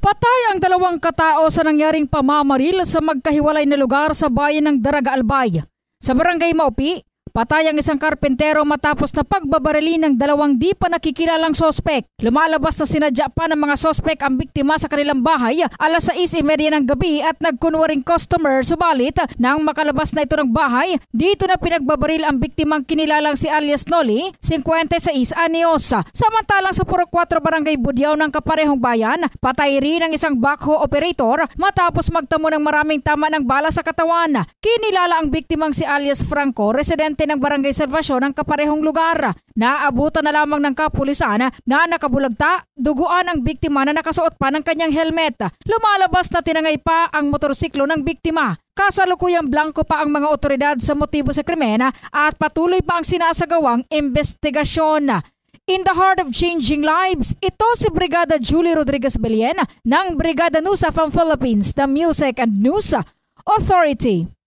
Patay ang dalawang katao sa nangyaring pamamaril sa magkahiwalay na lugar sa bayan ng Daraga Albay. Sa barangay Maupi, Patay ang isang karpentero matapos na pagbabarili ng dalawang di pa nakikilalang sospek. Lumalabas na sinadya pa ng mga sospek ang biktima sa kanilang bahay alas 6.30 e ng gabi at nagkunwaring customer subalit nang makalabas na ito ng bahay, dito na pinagbabaril ang biktimang kinilalang si alias Noli, 56 anyos. Samantalang sa Puro 4 Barangay Budyaw ng Kaparehong Bayan, patay rin ang isang backhoe operator matapos magtamo ng maraming tama ng bala sa katawan. Kinilala ang biktimang si alias Franco, resident residente ng barangay Servasyon ng kaparehong lugar. Naabutan na lamang ng kapulisan na nakabulagta, duguan ang biktima na nakasuot pa ng kanyang helmet. Lumalabas na tinangay pa ang motorsiklo ng biktima. Kasalukuyang blanco pa ang mga otoridad sa motibo sa krimen at patuloy pa ang sinasagawang investigasyon. In the heart of changing lives, ito si Brigada Julie Rodriguez Beliena ng Brigada Nusa from Philippines, the Music and News Authority.